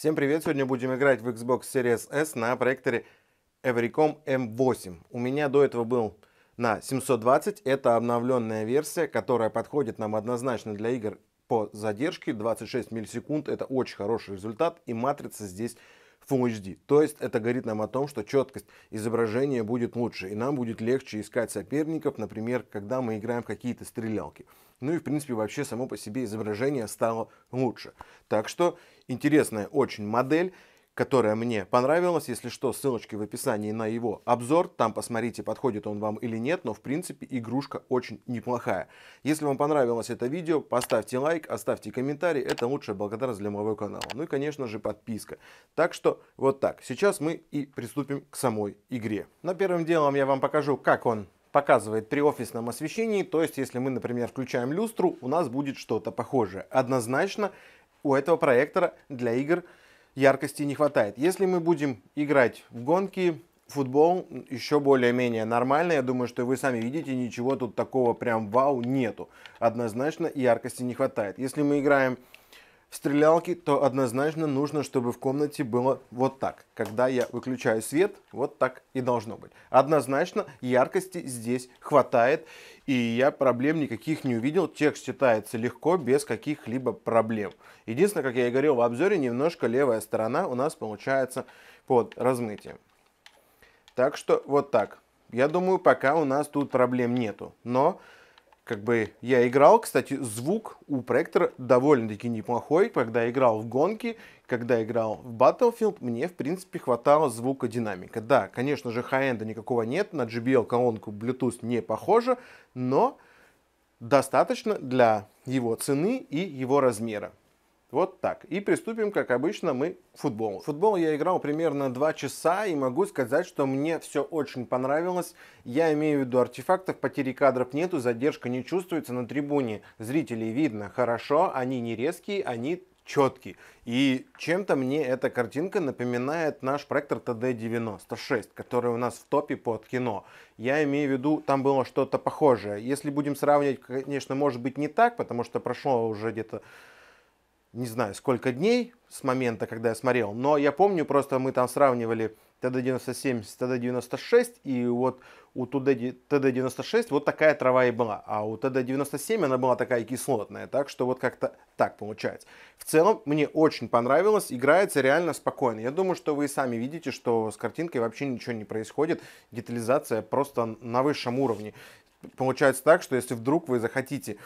Всем привет! Сегодня будем играть в Xbox Series S на проекторе Evericom M8. У меня до этого был на 720. Это обновленная версия, которая подходит нам однозначно для игр по задержке. 26 миллисекунд. Это очень хороший результат. И матрица здесь Full HD. То есть это говорит нам о том, что четкость изображения будет лучше, и нам будет легче искать соперников, например, когда мы играем в какие-то стрелялки. Ну и, в принципе, вообще само по себе изображение стало лучше. Так что интересная очень модель которая мне понравилась. Если что, ссылочки в описании на его обзор. Там посмотрите, подходит он вам или нет, но в принципе игрушка очень неплохая. Если вам понравилось это видео, поставьте лайк, оставьте комментарий. Это лучшая благодарность для моего канала. Ну и, конечно же, подписка. Так что вот так. Сейчас мы и приступим к самой игре. На первым делом я вам покажу, как он показывает при офисном освещении, то есть если мы, например, включаем люстру, у нас будет что-то похожее. Однозначно у этого проектора для игр яркости не хватает. Если мы будем играть в гонки, футбол еще более-менее нормально. Я думаю, что вы сами видите, ничего тут такого прям вау нету. Однозначно яркости не хватает. Если мы играем в стрелялке, то однозначно нужно, чтобы в комнате было вот так. Когда я выключаю свет, вот так и должно быть. Однозначно яркости здесь хватает, и я проблем никаких не увидел. Текст читается легко, без каких-либо проблем. Единственное, как я и говорил в обзоре, немножко левая сторона у нас получается под размытием. Так что вот так. Я думаю, пока у нас тут проблем нету. Но как бы я играл, кстати, звук у проектора довольно-таки неплохой. Когда играл в гонки, когда играл в Battlefield, мне, в принципе, хватало звука динамика. Да, конечно же, хай-энда никакого нет, на JBL колонку Bluetooth не похоже, но достаточно для его цены и его размера. Вот так. И приступим, как обычно, мы к футболу. В футбол я играл примерно 2 часа и могу сказать, что мне все очень понравилось. Я имею в виду артефактов, потери кадров нету, задержка не чувствуется на трибуне. Зрителей видно хорошо, они не резкие, они четкие. И чем-то мне эта картинка напоминает наш проектор TD96, который у нас в топе под кино. Я имею в виду, там было что-то похожее. Если будем сравнивать, конечно, может быть не так, потому что прошло уже где-то не знаю, сколько дней с момента, когда я смотрел, но я помню, просто мы там сравнивали ТД-97 с ТД-96, и вот у ТД-96 вот такая трава и была, а у ТД-97 она была такая кислотная, так что вот как-то так получается. В целом, мне очень понравилось, играется реально спокойно. Я думаю, что вы и сами видите, что с картинкой вообще ничего не происходит, детализация просто на высшем уровне. Получается так, что если вдруг вы захотите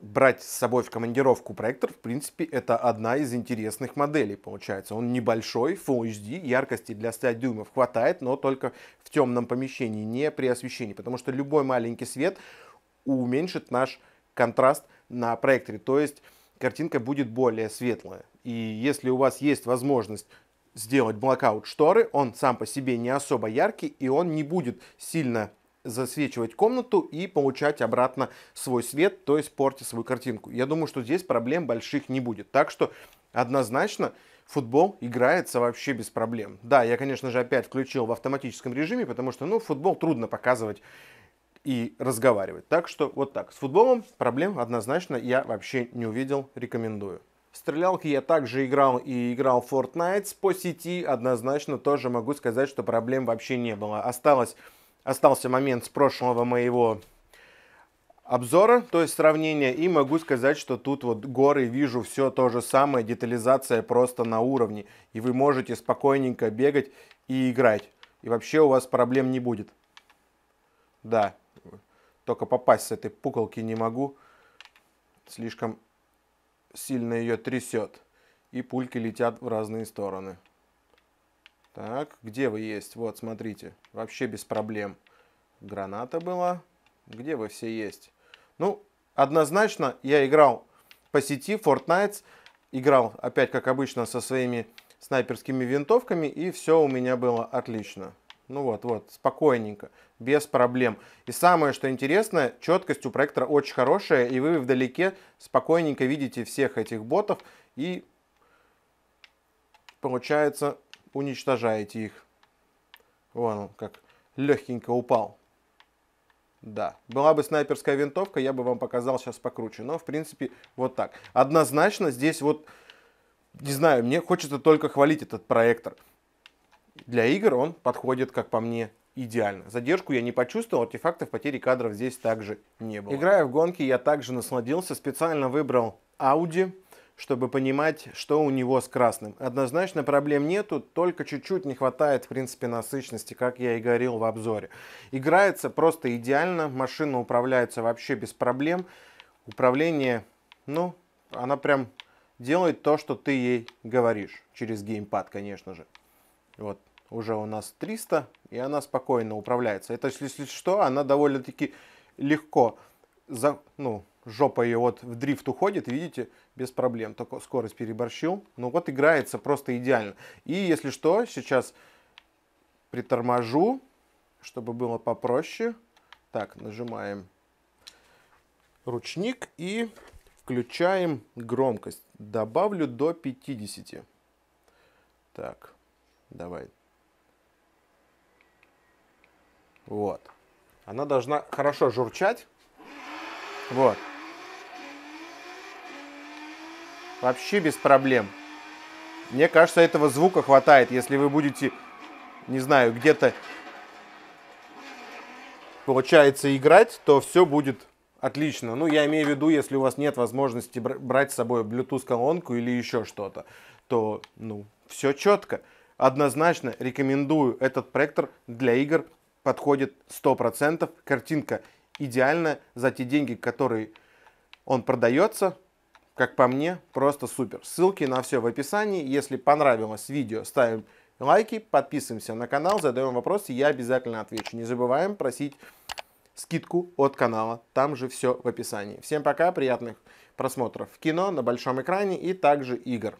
брать с собой в командировку проектор, в принципе, это одна из интересных моделей, получается. Он небольшой, Full HD, яркости для 100 дюймов хватает, но только в темном помещении, не при освещении, потому что любой маленький свет уменьшит наш контраст на проекторе, то есть картинка будет более светлая. И если у вас есть возможность сделать блокаут шторы, он сам по себе не особо яркий, и он не будет сильно засвечивать комнату и получать обратно свой свет, то есть портить свою картинку. Я думаю, что здесь проблем больших не будет. Так что однозначно футбол играется вообще без проблем. Да, я, конечно же, опять включил в автоматическом режиме, потому что, ну, футбол трудно показывать и разговаривать. Так что вот так. С футболом проблем однозначно я вообще не увидел. Рекомендую. В стрелялке я также играл и играл Fortnite по сети. Однозначно тоже могу сказать, что проблем вообще не было. Осталось остался момент с прошлого моего обзора, то есть сравнения, и могу сказать, что тут вот горы вижу все то же самое, детализация просто на уровне, и вы можете спокойненько бегать и играть, и вообще у вас проблем не будет. Да, только попасть с этой пуколки не могу, слишком сильно ее трясет, и пульки летят в разные стороны. Так, где вы есть? Вот, смотрите, вообще без проблем. Граната была. Где вы все есть? Ну, однозначно я играл по сети Fortnite. Играл опять, как обычно, со своими снайперскими винтовками. И все у меня было отлично. Ну вот, вот, спокойненько, без проблем. И самое, что интересно, четкость у проектора очень хорошая, и вы вдалеке спокойненько видите всех этих ботов, и получается уничтожаете их. Вон он как легенько упал. Да, была бы снайперская винтовка, я бы вам показал сейчас покруче. Но, в принципе, вот так. Однозначно здесь вот, не знаю, мне хочется только хвалить этот проектор. Для игр он подходит, как по мне, идеально. Задержку я не почувствовал, артефактов потери кадров здесь также не было. Играя в гонки, я также насладился, специально выбрал Audi чтобы понимать, что у него с красным. Однозначно проблем нету, только чуть-чуть не хватает, в принципе, насыщенности, как я и говорил в обзоре. Играется просто идеально, машина управляется вообще без проблем. Управление, ну, она прям делает то, что ты ей говоришь. Через геймпад, конечно же. Вот, уже у нас 300, и она спокойно управляется. Это, если что, она довольно-таки легко за, ну, жопа ее вот в дрифт уходит, видите, без проблем. Только скорость переборщил. Ну вот играется просто идеально. И если что, сейчас приторможу, чтобы было попроще. Так, нажимаем ручник и включаем громкость. Добавлю до 50. Так, давай. Вот. Она должна хорошо журчать. Вот. Вообще без проблем. Мне кажется, этого звука хватает, если вы будете, не знаю, где-то, получается, играть, то все будет отлично. Ну, я имею в виду, если у вас нет возможности брать с собой Bluetooth-колонку или еще что-то, то, ну, все четко. Однозначно рекомендую этот проектор для игр, подходит 100%. Картинка идеальна за те деньги, которые он продается как по мне, просто супер. Ссылки на все в описании. Если понравилось видео, ставим лайки, подписываемся на канал, задаем вопросы, я обязательно отвечу. Не забываем просить скидку от канала, там же все в описании. Всем пока, приятных просмотров кино на большом экране и также игр.